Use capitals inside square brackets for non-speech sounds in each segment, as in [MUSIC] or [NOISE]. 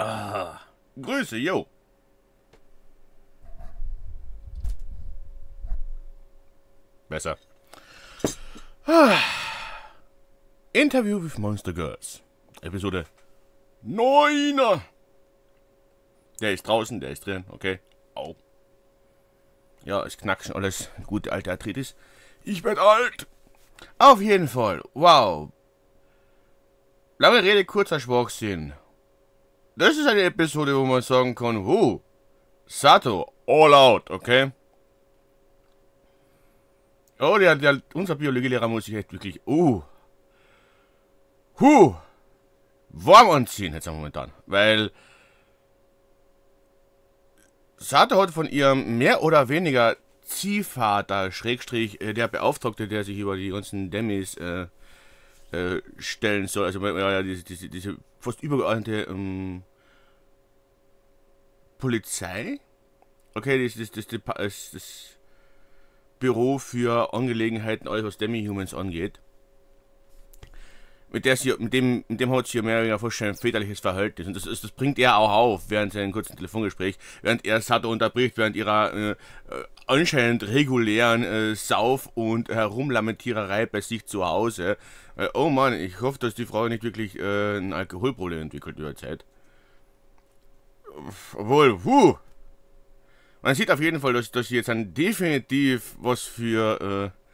Ah, Grüße, yo. Besser. Ah. Interview with Monster Girls. Episode 9. Der ist draußen, der ist drin, okay. Au. Ja, es knackt schon alles. Gute alte Arthritis. Ich werd alt. Auf jeden Fall. Wow. Lange Rede, kurzer Schwachsinn das ist eine Episode, wo man sagen kann, huh, Sato, all out, okay? Oh, der, der, unser Biologielehrer muss sich echt wirklich, uh, huh, warm anziehen jetzt momentan, weil Sato hat von ihrem mehr oder weniger Ziehvater, Schrägstrich, äh, der Beauftragte, der sich über die ganzen Demis äh, äh, stellen soll. Also ja, diese, diese, diese fast übergeordnete ähm, Polizei. Okay, das ist das, das, das, das Büro für Angelegenheiten, alles was Demi-Humans angeht mit, der sie, mit dem, mit dem hat sie mehr oder weniger fast ein väterliches Verhältnis. Und das, ist, das bringt er auch auf während seinem kurzen Telefongespräch, während er Sato unterbricht, während ihrer äh, äh, anscheinend regulären äh, Sauf- und Herumlamentiererei bei sich zu Hause. Äh, oh Mann, ich hoffe, dass die Frau nicht wirklich äh, ein Alkoholproblem entwickelt über Zeit. Obwohl, wuh! Man sieht auf jeden Fall, dass, dass sie jetzt ein definitiv was für äh,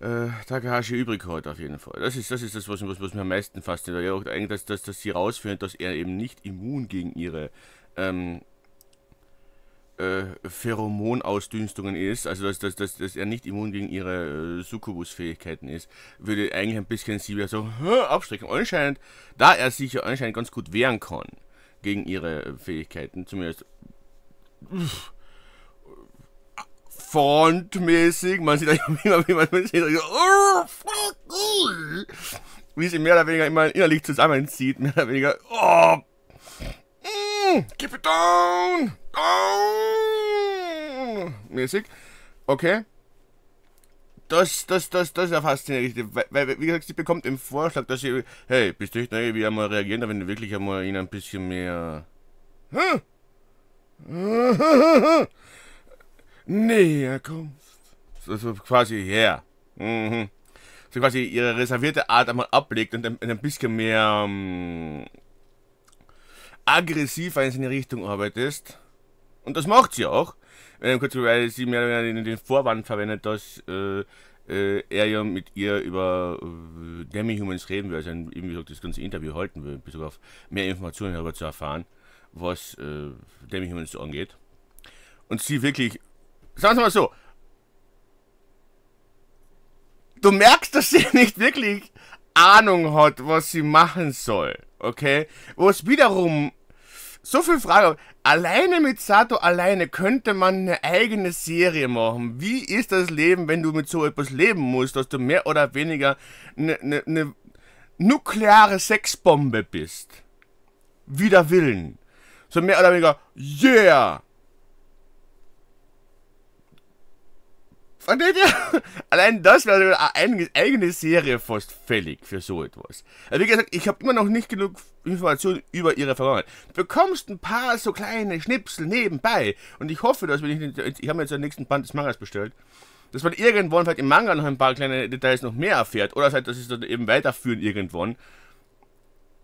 äh, Takahashi übrig heute auf jeden Fall. Das ist das, ist das was, was, was mir am meisten fasziniert. Ja, eigentlich, dass, dass, dass sie rausführen, dass er eben nicht immun gegen ihre ähm, äh, Pheromonausdünstungen ist, also dass, dass, dass, dass er nicht immun gegen ihre äh, Succubus-Fähigkeiten ist, würde eigentlich ein bisschen sie wieder so abstrecken. Anscheinend, da er sich ja anscheinend ganz gut wehren kann gegen ihre Fähigkeiten, zumindest. Uff Font-mäßig. Man sieht da [LAUGHS] immer, wie man sieht, oh, oh. wie sie mehr oder weniger immer innerlich zusammenzieht. Mehr oder weniger. Oh, mm, keep it down! Down! Mäßig. Okay. Das, das, das, das ist ja faszinierend. Weil, weil, wie gesagt, sie bekommt den Vorschlag, dass sie, hey, bist du nicht neu, wie einmal reagieren, wenn du wirklich einmal ihn ein bisschen mehr. Hm? näher kommst. so quasi, ja. Yeah. Mhm. So quasi ihre reservierte Art einmal ablegt und ein, bisschen mehr ähm, aggressiv in seine Richtung arbeitest. Und das macht sie auch. Äh, kurz, weil sie mehr oder weniger den Vorwand verwendet, dass äh, äh, er ja mit ihr über äh, Demi-Humans reden will, also eben gesagt, das ganze Interview halten will, in Bezug auf mehr Informationen darüber zu erfahren, was äh, Demi-Humans so angeht. Und sie wirklich sagen Sie mal so, du merkst, dass sie [LAUGHS] nicht wirklich Ahnung hat, was sie machen soll, okay? Wo es wiederum so viel Frage. Alleine mit Sato alleine könnte man eine eigene Serie machen. Wie ist das Leben, wenn du mit so etwas leben musst, dass du mehr oder weniger eine, eine, eine nukleare Sexbombe bist? Wider Willen. So mehr oder weniger, yeah, Und ja, [LAUGHS] allein das wäre eine eigene Serie fast fällig für so etwas. Also wie gesagt, ich habe immer noch nicht genug Informationen über ihre Vergangenheit. Du bekommst ein paar so kleine Schnipsel nebenbei. Und ich hoffe, dass wir nicht... Ich habe mir jetzt den nächsten Band des Mangas bestellt. Dass man irgendwann vielleicht im Manga noch ein paar kleine Details noch mehr erfährt. Oder dass sie es dann eben weiterführen irgendwann.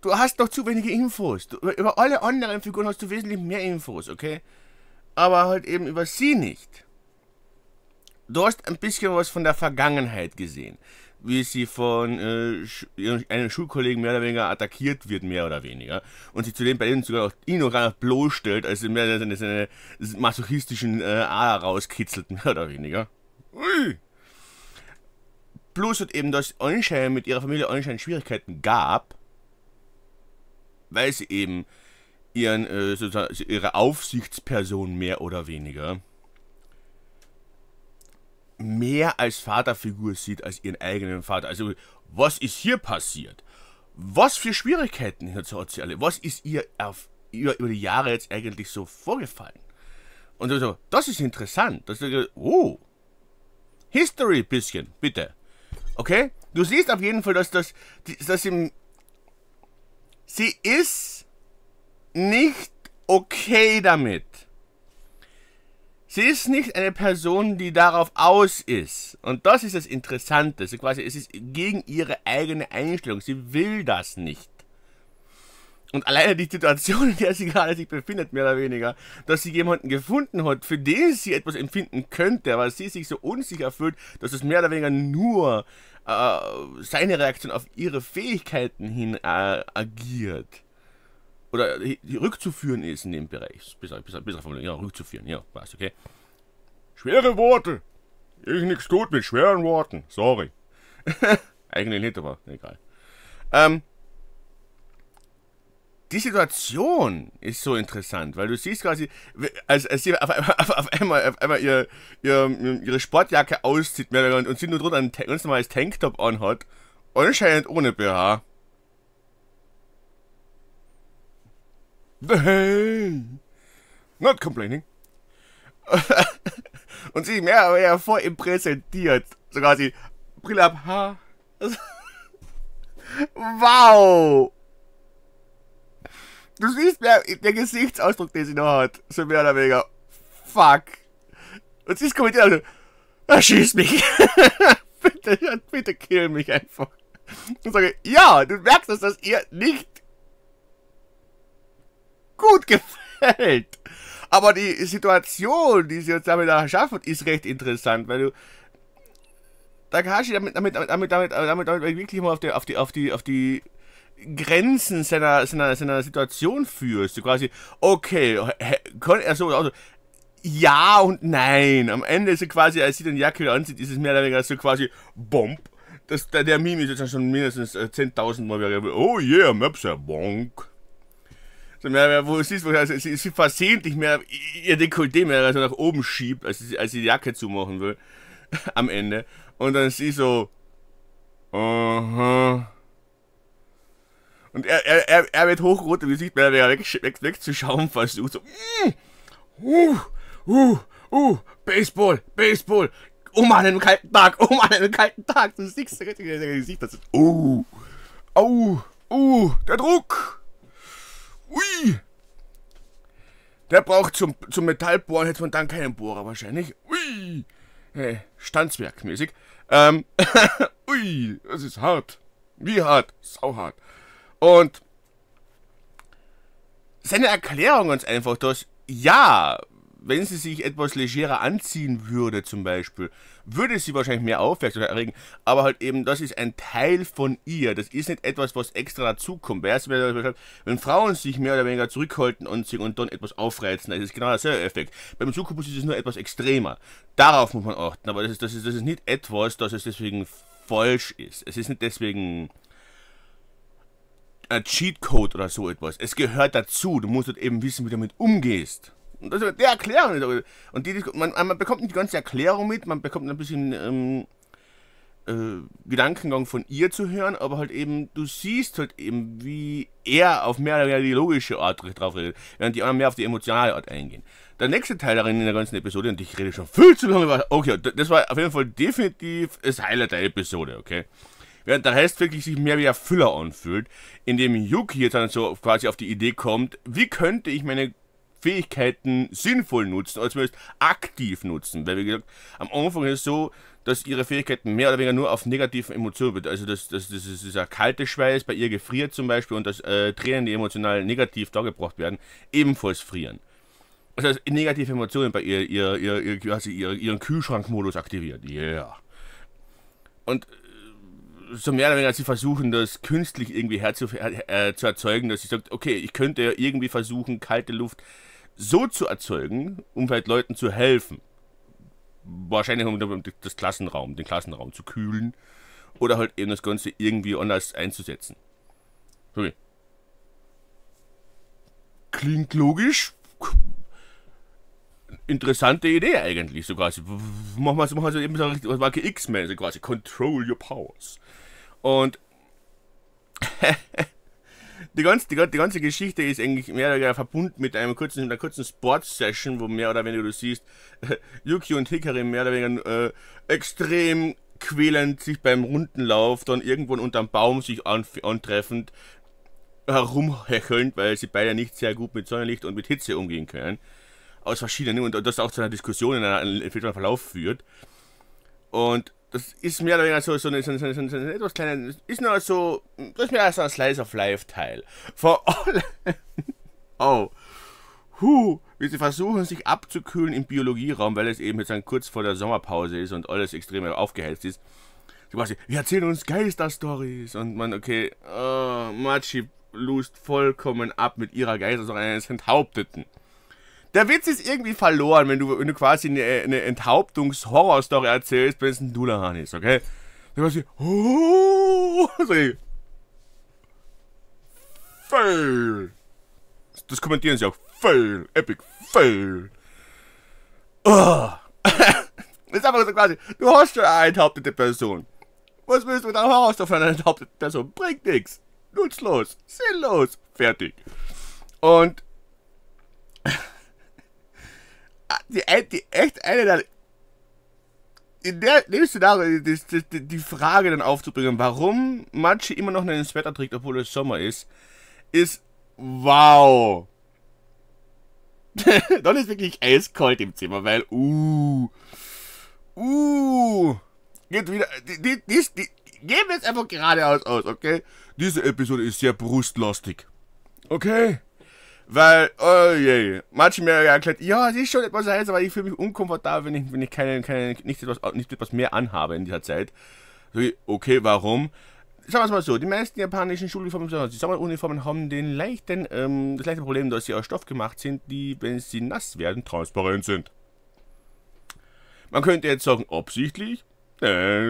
Du hast noch zu wenige Infos. Du, über alle anderen Figuren hast du wesentlich mehr Infos, okay? Aber halt eben über sie nicht du hast ein bisschen was von der Vergangenheit gesehen, wie sie von äh, einem Schulkollegen mehr oder weniger attackiert wird, mehr oder weniger, und sich zudem bei ihm sogar auch ihn noch gar nicht bloßstellt, als sie mehr oder weniger seine masochistischen äh, Ader rauskitzelt, [LAUGHS] mehr oder weniger. Ui. Plus hat eben, dass Einstein mit ihrer Familie Einstein Schwierigkeiten gab, weil sie eben ihren, äh, sozusagen ihre Aufsichtsperson mehr oder weniger mehr als Vaterfigur sieht als ihren eigenen Vater. Also, was ist hier passiert? Was für Schwierigkeiten hat sie alle? Was ist ihr auf, über, über die Jahre jetzt eigentlich so vorgefallen? Und so, das ist interessant. Das ist, oh, History bisschen, bitte. Okay? Du siehst auf jeden Fall, dass das, dass im, sie ist nicht okay damit. Sie ist nicht eine Person, die darauf aus ist. Und das ist das Interessante. Sie quasi, es ist gegen ihre eigene Einstellung. Sie will das nicht. Und alleine die Situation, in der sie gerade sich befindet, mehr oder weniger, dass sie jemanden gefunden hat, für den sie etwas empfinden könnte, weil sie sich so unsicher fühlt, dass es mehr oder weniger nur äh, seine Reaktion auf ihre Fähigkeiten hin äh, agiert oder äh, rückzuführen ist in dem Bereich. Besser, besser, besser formuliert, ja, genau, rückzuführen, ja, passt, okay. Schwere Worte! Ich nichts tut mit schweren Worten, sorry. [LAUGHS] Eigene nicht, aber egal. Ähm, die Situation ist so interessant, weil du siehst quasi, als, als sie auf, auf, auf einmal, auf einmal ihr, ihr, ihre Sportjacke auszieht und, und sie nur drunter ein ganz normales Tanktop anhat, anscheinend ohne BH. Hey, not complaining. [LAUGHS] Und sie mehr oder weniger vor ihm präsentiert. Sogar sie, Brille ab, ha. [LAUGHS] wow! Du siehst mehr den Gesichtsausdruck, den sie noch hat. So mehr oder weniger. Fuck. Und sie ist kommentiert, also, ah, schieß mich. [LAUGHS] bitte, bitte kill mich einfach. Und sage, ja, du merkst, dass das ihr nicht gut gefällt. Aber die Situation, die sie jetzt damit erschaffen, ist recht interessant, weil du Takahashi damit, damit, damit, damit, damit, damit wirklich mal auf die, auf die, auf die, auf die Grenzen seiner, seiner, seiner Situation führst. Du quasi, okay, kann er so, also, ja und nein. Am Ende ist er quasi, als sie den Jacke anzieht, ist es mehr oder weniger so quasi, bomb. Das, der, der Meme ist jetzt schon mindestens 10.000 äh, Mal, oh yeah, Möpse, bonk so mehr, mehr, wo es ist, also sie, sie versehentlich mehr ihr Dekolleté mehr also nach oben schiebt, als sie, als sie die Jacke zumachen will. [LAUGHS] Am Ende. Und dann sie so. Aha. Und er, er, er, er wird hochrot im Gesicht, weil er weg, weg, wegzuschauen versucht. So, uh, uh, uh, Baseball, Baseball. Oh an einen kalten Tag, Oh an einen kalten Tag. Du siehst richtig in dein Gesicht. Das ist, uh, uh, uh, der Druck. Ui! Der braucht zum, zum Metallbohren, hätte man dann keinen Bohrer wahrscheinlich. Ui! Hey, Standswerkmäßig. Ähm, [LAUGHS] ui, das ist hart. Wie hart? Sau hart. Und seine Erklärung ganz einfach, dass ja, wenn sie sich etwas legerer anziehen würde, zum Beispiel, würde sie wahrscheinlich mehr Aufmerksamkeit erregen. Aber halt eben, das ist ein Teil von ihr. Das ist nicht etwas, was extra dazukommt. Wenn Frauen sich mehr oder weniger zurückhalten und sich und dann etwas aufreizen, das ist genau dasselbe Effekt. Beim Succubus ist es nur etwas extremer. Darauf muss man achten. Aber das ist, das ist, das ist nicht etwas, dass es deswegen falsch ist. Es ist nicht deswegen ein Cheatcode oder so etwas. Es gehört dazu. Du musst halt eben wissen, wie du damit umgehst. Und das ist die Erklärung. Und die, man, man bekommt nicht die ganze Erklärung mit, man bekommt ein bisschen ähm, äh, Gedankengang von ihr zu hören, aber halt eben, du siehst halt eben, wie er auf mehr oder weniger die logische Art drauf redet, während die anderen mehr auf die emotionale Art eingehen. Der nächste Teil darin in der ganzen Episode, und ich rede schon viel zu lange über, okay, das war auf jeden Fall definitiv das Highlight der Episode, okay? während der Rest wirklich sich mehr wie ein Füller anfühlt, indem Yuki jetzt dann so quasi auf die Idee kommt, wie könnte ich meine Fähigkeiten sinnvoll nutzen, oder zumindest aktiv nutzen. Weil, wie gesagt, am Anfang ist es so, dass ihre Fähigkeiten mehr oder weniger nur auf negativen Emotionen wird. Also dass das, das dieser kalte Schweiß, bei ihr gefriert zum Beispiel und dass äh, Tränen, die emotional negativ dargebracht werden, ebenfalls frieren. Das heißt, negative Emotionen bei ihr, ihr, ihr, ihr quasi ihren Kühlschrankmodus aktiviert. Yeah. Und äh, so mehr oder weniger, sie versuchen, das künstlich irgendwie herzu, äh, zu erzeugen, dass sie sagt, okay, ich könnte ja irgendwie versuchen, kalte Luft so zu erzeugen, um halt Leuten zu helfen. Wahrscheinlich um das Klassenraum, den Klassenraum zu kühlen oder halt eben das Ganze irgendwie anders einzusetzen. Sorry. Klingt logisch. Interessante Idee eigentlich, so also, quasi. Machen wir es mach so eben so richtig, Marke X-Men, so also quasi. Control your powers. Und [LAUGHS] die, ganze, die, die, ganze Geschichte ist eigentlich mehr oder weniger verbunden mit, einem kurzen, mit einer kurzen Sportsession, wo mehr oder weniger du siehst, [LAUGHS] Yuki und Hikari mehr oder weniger äh, extrem quälend sich beim Rundenlauf dann irgendwo unterm Baum sich an, antreffend herumhechelnd, weil sie beide nicht sehr gut mit Sonnenlicht und mit Hitze umgehen können. Aus verschiedenen, und das auch zu einer Diskussion in einem Verlauf führt. Und das ist mehr oder weniger so, so, eine, so, eine, so, eine, so eine etwas kleine, ist noch so, das ist mehr so ein Slice of Life Teil. Vor allem, [LAUGHS] oh, huh, wie sie versuchen sich abzukühlen im Biologieraum, weil es eben jetzt dann kurz vor der Sommerpause ist und alles extrem aufgeheizt ist. Sie quasi, wir erzählen uns Geisterstories und man, okay, oh, Machi lust vollkommen ab mit ihrer Geisterstory eines Enthaupteten der Witz ist irgendwie verloren, wenn du, wenn du quasi eine, eine Enthauptungs-Horror-Story erzählst, wenn es ein Dulahan ist, okay? Dann quasi, oh, so, [LAUGHS] fail. Das kommentieren sie auch, fail, epic, fail. Oh. [LAUGHS] das ist einfach so quasi, du hast schon eine enthauptete Person. Was willst du mit einem Horrorstoff von einer enthaupteten Person? Bringt nichts. Nutzlos, sinnlos, fertig. Und die, die echt eine der in der, dem Szenario die, die, die, Frage dann aufzubringen, warum Machi immer noch einen Sweater trägt, obwohl es Sommer ist, ist wow. [LAUGHS] dann ist wirklich eiskalt im Zimmer, weil uh, uh, geht wieder, die, die, die, die gehen wir es einfach geradeaus aus, okay? Diese Episode ist sehr brustlastig, okay? Weil, oh je, manche mir erklärt, ja, es ist schon etwas heiß, aber ich fühle mich unkomfortabel, wenn ich, wenn ich keine, keine, nicht, etwas, nicht etwas mehr anhabe in dieser Zeit. So, okay, warum? Sagen wir es mal so, die meisten japanischen Schuluniformen, die Sommeruniformen haben den leichten, ähm, das leichte Problem, dass sie aus Stoff gemacht sind, die, wenn sie nass werden, transparent sind. Man könnte jetzt sagen, absichtlich? Äh,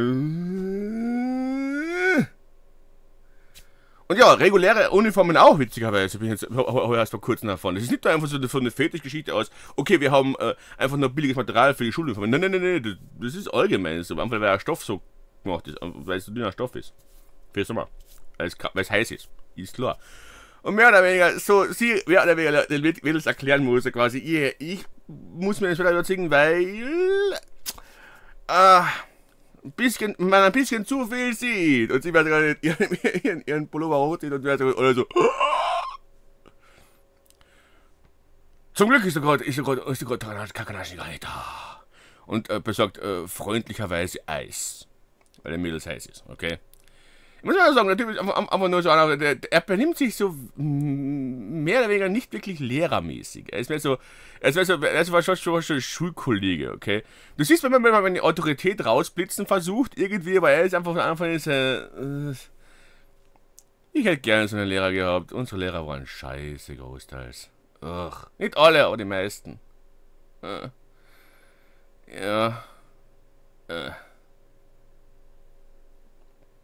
Und ja, reguläre Uniformen auch, witzigerweise. Bin ich jetzt erst vor kurzem davon. Das ist nicht einfach so, so eine Fetischgeschichte aus, okay, wir haben äh, einfach nur billiges Material für die Schuluniformen. Nein, nein, nein, nein, das, ist allgemein so. Einfach weil der Stoff so gemacht ist, weil es so dünner Stoff ist. Für Sommer. Weil es heiß ist. Ist klar. Und mehr oder weniger, so sie, mehr oder weniger den Mädels erklären muss, er quasi, ich, ich muss mir das wieder überzeugen, weil. Äh, ein bisschen, man ein bisschen zu viel sieht. Und sie wäre gerade [LAUGHS] ihren, ihren, ihren Pullover hochzieht und wäre oder so. Zum Glück ist der gerade, ist der Gott, ist der Gott Kakanashi da. Und äh, besorgt äh, freundlicherweise Eis. Weil der Mädels heiß ist, okay? muss man sagen, der Typ ist einfach, einfach nur so einer, der, er benimmt sich so mehr oder weniger nicht wirklich lehrermäßig. Er ist mehr so, er ist, mehr so, er ist fast schon ein Schulkollege, okay? Du siehst, wenn man, wenn man Autorität rausblitzen versucht, irgendwie, weil er ist einfach von Anfang an äh, äh, ich hätte gerne so einen Lehrer gehabt. Unsere Lehrer waren scheiße, großteils. Ach, Nicht alle, aber die meisten. Äh. Ja. Äh.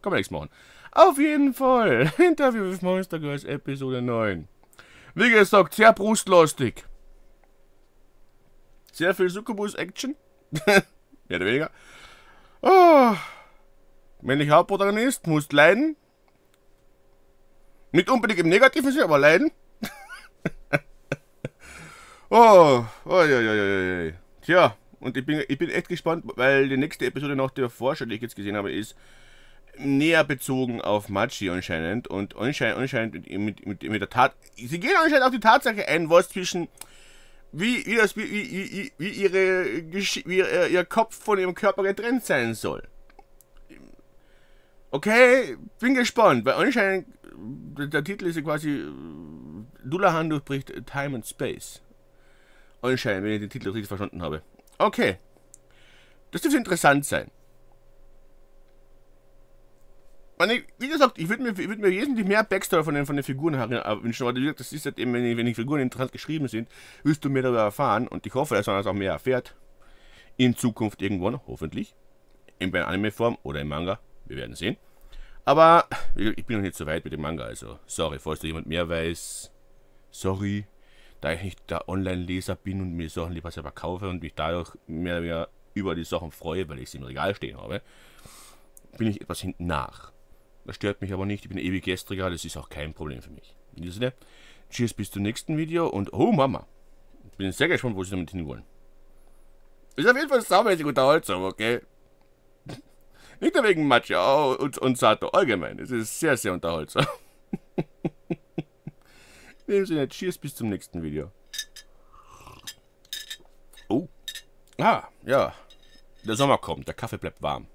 Kann man nichts machen. Auf jeden Fall. [LAUGHS] Interview with Monster Girls Episode 9. Wie gesagt, sehr brustlastig. Sehr viel Succubus-Action. [LAUGHS] Mehr oder weniger. Oh. Ah. Männlich Hauptprotagonist, muss leiden. Nicht unbedingt im negativen Sinne, aber leiden. [LAUGHS] oh, oh, Tja, und ich bin, ich bin echt gespannt, weil die nächste Episode nach der Vorschau, die ich jetzt gesehen habe, ist näher bezogen auf Machi anscheinend und anscheinend, anscheinend mit, mit, mit der Tat. Sie gehen anscheinend auf die Tatsache ein, was zwischen wie, wie, das, wie, wie, wie, ihre, wie ihr, ihr Kopf von ihrem Körper getrennt sein soll. Okay, bin gespannt, weil anscheinend der Titel ist ja quasi Dullahan durchbricht Time and Space. Anscheinend, wenn ich den Titel richtig verstanden habe. Okay. Das dürfte interessant sein. meine, wie gesagt, ich würde mir, würd mir wesentlich mehr Backstory von den, von den Figuren äh, wünschen, aber das ist halt eben, wenn die, wenn die Figuren interessant geschrieben sind, wirst du mehr darüber erfahren und ich hoffe, dass man das auch mehr erfährt. In Zukunft irgendwann, hoffentlich. In in Anime-Form oder im Manga. Wir werden sehen. Aber ich bin noch nicht so weit mit dem Manga, also sorry, falls da jemand mehr weiß. Sorry, da ich nicht der Online-Leser bin und mir Sachen lieber selber kaufe und mich dadurch mehr oder weniger über die Sachen freue, weil ich sie im Regal stehen habe, bin ich etwas hinten nach. Das stört mich aber nicht, ich bin ewig gestriger, das ist auch kein Problem für mich. In diesem Sinne, tschüss bis zum nächsten Video und oh Mama, ich bin sehr gespannt, wo sie damit hinwollen. Ist auf jeden Fall saumäßig unterhaltsam, okay? [LAUGHS] Nicht nur wegen Machia und, und Sato, allgemein, es ist sehr, sehr unterhaltsam. [LAUGHS] In diesem Sinne, tschüss bis zum nächsten Video. Oh. Ah, ja. Der Sommer kommt, der Kaffee bleibt warm.